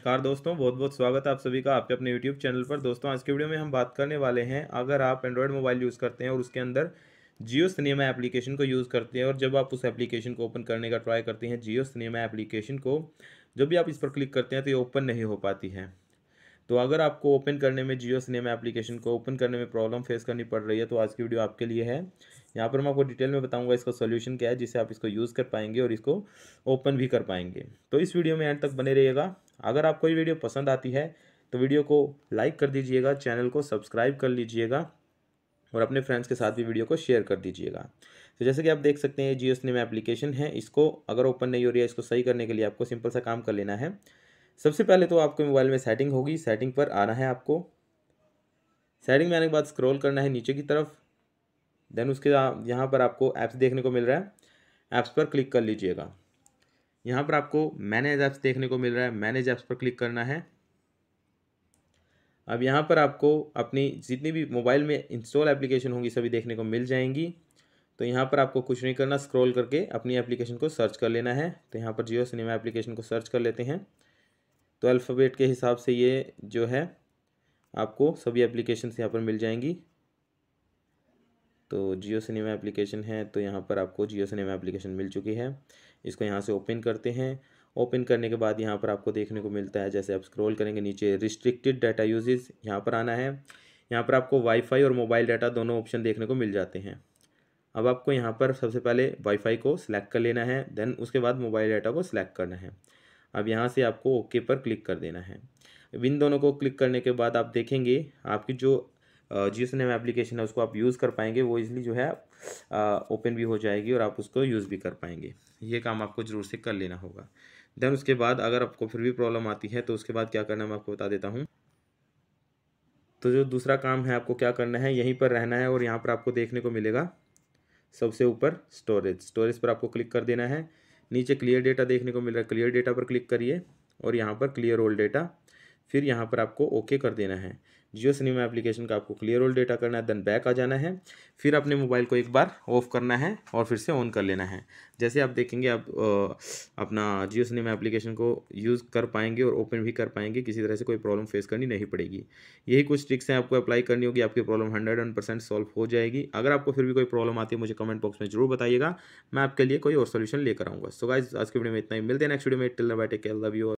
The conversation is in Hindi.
नमस्कार दोस्तों बहुत बहुत स्वागत है आप सभी का आपके अपने यूट्यूब चैनल पर दोस्तों आज के वीडियो में हम बात करने वाले हैं अगर आप Android मोबाइल यूज़ करते हैं और उसके अंदर जियो सिनेमा एप्लीकेशन को यूज़ करते हैं और जब आप उस एप्लीकेशन को ओपन करने का ट्राई करते हैं जियो सिनेमा एप्लीकेशन को जब भी आप इस पर क्लिक करते हैं तो ये ओपन नहीं हो पाती है तो अगर आपको ओपन करने में जियो सिनेमा एप्लीकेशन को ओपन करने में प्रॉब्लम फेस करनी पड़ रही है तो आज की वीडियो आपके लिए है यहाँ पर मैं आपको डिटेल में बताऊंगा इसका सोल्यूशन क्या है जिससे आप इसको यूज़ कर पाएंगे और इसको ओपन भी कर पाएंगे तो इस वीडियो में एंड तक बने रहिएगा अगर आपको ये वीडियो पसंद आती है तो वीडियो को लाइक कर दीजिएगा चैनल को सब्सक्राइब कर लीजिएगा और अपने फ्रेंड्स के साथ भी वीडियो को शेयर कर दीजिएगा तो जैसे कि आप देख सकते हैं जियो सिनेमा एप्लीकेशन है इसको अगर ओपन नहीं हो रही है इसको सही करने के लिए आपको सिंपल सा काम कर लेना है सबसे पहले तो आपके मोबाइल में सेटिंग होगी सेटिंग पर आना है आपको सेटिंग में आने के बाद स्क्रॉल करना है नीचे की तरफ देन उसके यहाँ पर आपको ऐप्स देखने को मिल रहा है ऐप्स पर क्लिक कर लीजिएगा यहाँ पर आपको मैनेज ऐप्स देखने को मिल रहा है मैनेज ऐप्स पर क्लिक करना है अब यहाँ पर आपको अपनी जितनी भी मोबाइल में इंस्टॉल एप्लीकेशन होंगी सभी देखने को मिल जाएंगी तो यहाँ पर आपको कुछ नहीं करना स्क्रॉल करके अपनी एप्लीकेशन को सर्च कर लेना है तो यहाँ पर जियो सिनेमा एप्लीकेशन को सर्च कर लेते हैं तो अल्फ़ाबेट के हिसाब से ये जो है आपको सभी एप्लीकेशन यहाँ पर मिल जाएंगी तो जियो सिनेमा एप्लीकेशन है तो यहाँ पर आपको जियो सिनेमा एप्लीकेशन मिल चुकी है इसको यहाँ से ओपन करते हैं ओपन करने के बाद यहाँ पर आपको देखने को मिलता है जैसे आप स्क्रॉल करेंगे नीचे रिस्ट्रिक्टेड डाटा यूजेज यहाँ पर आना है यहाँ पर आपको वाईफाई और मोबाइल डाटा दोनों ऑप्शन देखने को मिल जाते हैं अब आपको यहाँ पर सबसे पहले वाईफाई को सिलेक्ट कर लेना है देन उसके बाद मोबाइल डाटा को सिलेक्ट करना है अब यहाँ से आपको ओके पर क्लिक कर देना है अब इन दोनों को क्लिक करने के बाद आप देखेंगे आपकी जो जियो सिनेमा एप्लीकेशन है उसको आप यूज़ कर पाएंगे वो इजली जो है ओपन भी हो जाएगी और आप उसको यूज़ भी कर पाएंगे ये काम आपको ज़रूर से कर लेना होगा देन उसके बाद अगर आपको फिर भी प्रॉब्लम आती है तो उसके बाद क्या करना है मैं आपको बता देता हूँ तो जो दूसरा काम है आपको क्या करना है यहीं पर रहना है और यहाँ पर आपको देखने को मिलेगा सबसे ऊपर स्टोरेज स्टोरेज पर आपको क्लिक कर देना है नीचे क्लियर डेटा देखने को मिल रहा है क्लियर डेटा पर क्लिक करिए और यहाँ पर क्लियर ओल्ड डेटा फिर यहाँ पर आपको ओके कर देना है जियो सिनेमा एप्लीकेशन का आपको क्लियर ऑल डेटा करना है देन बैक आ जाना है फिर अपने मोबाइल को एक बार ऑफ करना है और फिर से ऑन कर लेना है जैसे आप देखेंगे आप अपना जियो सिनेमा एप्लीकेशन को यूज़ कर पाएंगे और ओपन भी कर पाएंगे किसी तरह से कोई प्रॉब्लम फेस करनी नहीं पड़ेगी यही कुछ ट्रिक्स हैं आपको अप्लाई करनी होगी आपकी problem hundred one percent solve हो जाएगी अगर आपको फिर भी कोई प्रॉब्लम आती है मुझे कमेंट बॉक्स में जरूर बताइएगा मैं आपके लिए कोई और सोल्यूशन लेकर आऊँगा सो गाइज आज के वीडियो में इतना ही मिलते हैं नेक्स्ट वीडियो में till bye take love you